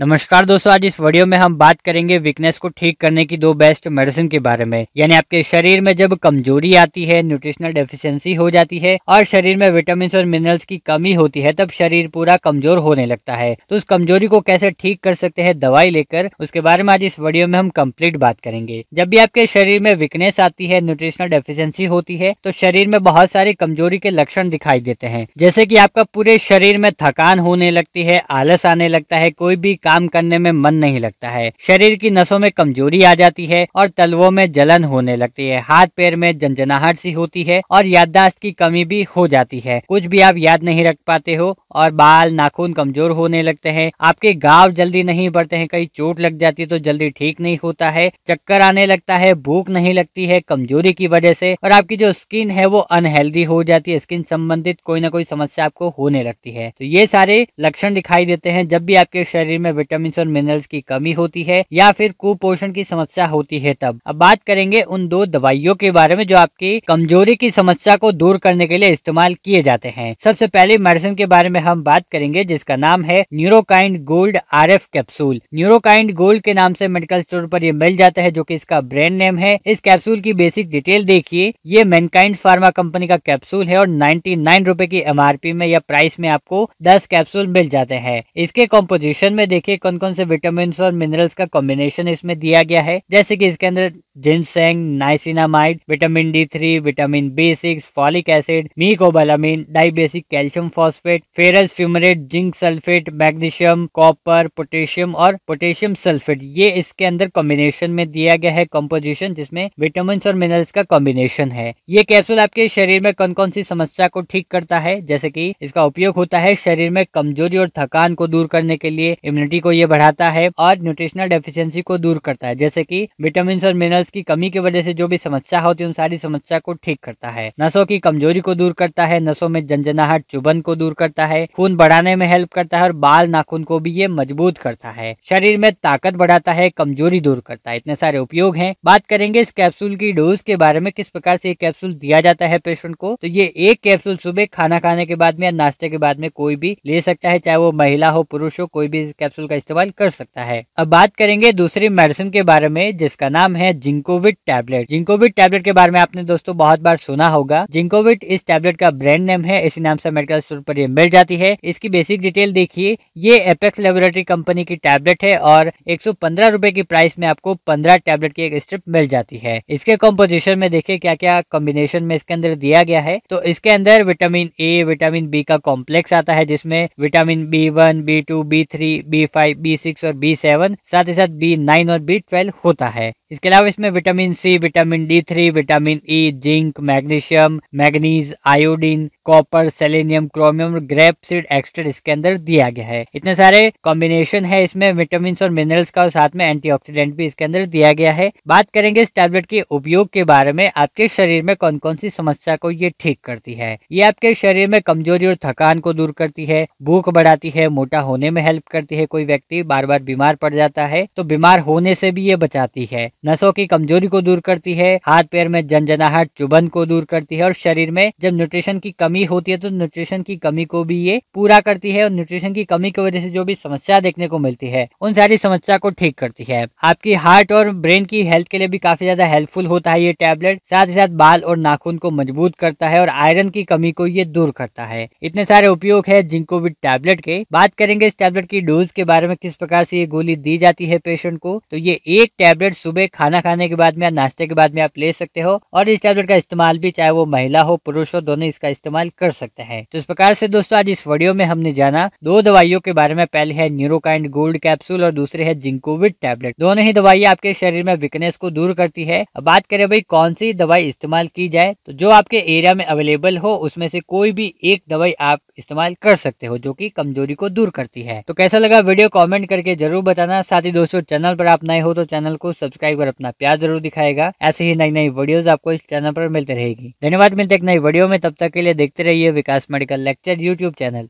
नमस्कार दोस्तों आज इस वीडियो में हम बात करेंगे वीकनेस को ठीक करने की दो बेस्ट मेडिसिन के बारे में यानी आपके शरीर में जब कमजोरी आती है न्यूट्रिशनल डेफिशिएंसी हो जाती है और शरीर में विटामिन और मिनरल्स की कमी होती है तब शरीर पूरा कमजोर होने लगता है तो उस कमजोरी को कैसे ठीक कर सकते हैं दवाई लेकर उसके बारे में आज इस वीडियो में हम कम्प्लीट बात करेंगे जब भी आपके शरीर में वीकनेस आती है न्यूट्रिशनल डेफिशियंसी होती है तो शरीर में बहुत सारी कमजोरी के लक्षण दिखाई देते हैं जैसे की आपका पूरे शरीर में थकान होने लगती है आलस आने लगता है कोई भी काम करने में मन नहीं लगता है शरीर की नसों में कमजोरी आ जाती है और तलवों में जलन होने लगती है हाथ पैर में जनजनाहट सी होती है और याददाश्त की कमी भी हो जाती है कुछ भी आप याद नहीं रख पाते हो और बाल नाखून कमजोर होने लगते हैं आपके गाँव जल्दी नहीं बढ़ते हैं कहीं चोट लग जाती है तो जल्दी ठीक नहीं होता है चक्कर आने लगता है भूख नहीं लगती है कमजोरी की वजह से और आपकी जो स्किन है वो अनहेल्दी हो जाती है स्किन संबंधित कोई ना कोई समस्या आपको होने लगती है तो ये सारे लक्षण दिखाई देते हैं जब भी आपके शरीर में विटामिन और मिनरल्स की कमी होती है या फिर कुपोषण की समस्या होती है तब अब बात करेंगे उन दो दवाइयों के बारे में जो आपकी कमजोरी की समस्या को दूर करने के लिए इस्तेमाल किए जाते हैं सबसे पहले मेडिसिन के बारे में हम बात करेंगे जिसका नाम है Neurokind gold R F capsule Neurokind gold के नाम से मेडिकल स्टोर पर ये मिल जाता है जो की इसका ब्रांड नेम है इस कैप्सूल की बेसिक डिटेल देखिए ये मैनकाइंड फार्मा कंपनी का कैप्सूल है और नाइन्टी नाइन रूपए की पी में या प्राइस में आपको दस कैप्सूल मिल जाते हैं इसके कॉम्पोजिशन में देखिए देखिए कौन कौन से विटामिन और मिनरल्स का कॉम्बिनेशन इसमें दिया गया है जैसे कि इसके अंदर ginseng niacinamide vitamin D three vitamin B six folic acid mecobalamin dibasic calcium phosphate ferrous fumarate zinc sulphate magnesium copper potassium और पोटेशियम सल्फेट ये इसके अंदर कॉम्बिनेशन में दिया गया है कॉम्पोजिशन जिसमें विटामिन और मिनरल्स का कॉम्बिनेशन है ये कैप्सूल आपके शरीर में कौन कौन सी समस्या को ठीक करता है जैसे की इसका उपयोग होता है शरीर में कमजोरी और थकान को दूर करने के लिए इम्यूनिटी इम्यूनिटी को ये बढ़ाता है और न्यूट्रिशनल डेफिशिएंसी को दूर करता है जैसे कि विटामिन और मिनरल्स की कमी की वजह से जो भी समस्या होती है उन सारी समस्या को ठीक करता है नसों की कमजोरी को दूर करता है नसों में जनजनाहट चुभन को दूर करता है खून बढ़ाने में हेल्प करता है और बाल नाखून को भी ये मजबूत करता है शरीर में ताकत बढ़ाता है कमजोरी दूर करता है इतने सारे उपयोग है बात करेंगे इस कैप्सूल की डोज के बारे में किस प्रकार से ये कैप्सूल दिया जाता है पेशेंट को तो ये एक कैप्सूल सुबह खाना खाने के बाद में या नाश्ते के बाद में कोई भी ले सकता है चाहे वो महिला हो पुरुष हो कोई भी कैप्सूल कैप्सूल का इस्तेमाल कर सकता है अब बात करेंगे दूसरी मेडिसिन के बारे में जिसका नाम है जिंकोविट टैबलेट जिंकोविट टैबलेट के बारे में आपने दोस्तों बहुत बार सुना होगा जिंकोविट इस टैबलेट का ब्रांड नेम है इसी नाम से मेडिकल स्टोर पर यह मिल जाती है इसकी बेसिक डिटेल देखिए ये एपेक्स लेबोरेटरी कंपनी की टैबलेट है और एक सौ की प्राइस में आपको पंद्रह टैबलेट की एक स्ट्रिप मिल जाती है इसके कॉम्पोजिशन में देखिए क्या क्या कॉम्बिनेशन में इसके अंदर दिया गया है तो इसके अंदर विटामिन ए विटामिन बी का कॉम्प्लेक्स आता है जिसमें vitamin B one B two B three B five B six और बी सेवन साथ ही साथ बी नाइन और बी ट्वेल्व होता है इसके अलावा इसमें vitamin C vitamin D three vitamin E zinc magnesium manganese iodine copper selenium chromium और ग्रेप सीड एक्सट्रेट इसके अंदर दिया गया है इतने सारे कॉम्बिनेशन है इसमें विटामिन और मिनरल्स का और साथ में एंटीऑक्सीडेंट भी इसके अंदर दिया गया है बात करेंगे इस टैबलेट के उपयोग के बारे में आपके शरीर में कौन कौन सी समस्या को ये ठीक करती है ये आपके शरीर में कमजोरी और थकान को दूर करती है भूख बढ़ाती है मोटा होने में हेल्प करती है कोई व्यक्ति बार बार बीमार पड़ जाता है तो बीमार होने से भी ये बचाती है नसों की कमजोरी को दूर करती है हाथ पैर में जनजनाहट चुभन को दूर करती है और शरीर में जब न्यूट्रिशन की कमी होती है तो न्यूट्रिशन की कमी को भी ये पूरा करती है और न्यूट्रिशन की कमी की वजह से जो भी समस्या देखने को मिलती है उन सारी समस्या को ठीक करती है आपकी हार्ट और ब्रेन की हेल्थ के लिए भी काफी ज्यादा हेल्पफुल होता है ये टेबलेट साथ ही साथ बाल और नाखून को मजबूत करता है और आयरन की कमी को ये दूर करता है इतने सारे उपयोग है जिंकोविड टैबलेट के बात करेंगे इस टैबलेट की डोज के बारे में किस प्रकार से ये गोली दी जाती है पेशेंट को तो ये एक टैबलेट सुबह खाना खाने के बाद में या नाश्ते के बाद में आप ले सकते हो और इस टैबलेट का इस्तेमाल भी चाहे वो महिला हो पुरुष हो दोनों इसका इस्तेमाल कर सकते हैं तो इस प्रकार से दोस्तों आज इस वीडियो में हमने जाना दो दवाइयों के बारे में पहले है न्यूरोकाइंड गोल्ड कैप्सूल और दूसरे है जिंकोविड टैबलेट दोनों ही दवाइयाँ आपके शरीर में वीकनेस को दूर करती है अब बात करें भाई कौन सी दवाई इस्तेमाल की जाए तो जो आपके एरिया में अवेलेबल हो उसमें से कोई भी एक दवाई आप इस्तेमाल कर सकते हो जो की कमजोरी को दूर करती है तो कैसा लगा वीडियो कॉमेंट करके जरूर बताना साथ ही दोस्तों चैनल पर आप नए हो तो चैनल को सब्सक्राइब एक बार अपना प्यार जरूर दिखाएगा ऐसे ही नई नई वीडियोज आपको इस चैनल पर मिलते रहेगी धन्यवाद मिलते एक नई वीडियो में तब तक के लिए देखते रहिए Vikas medical lecture YouTube channel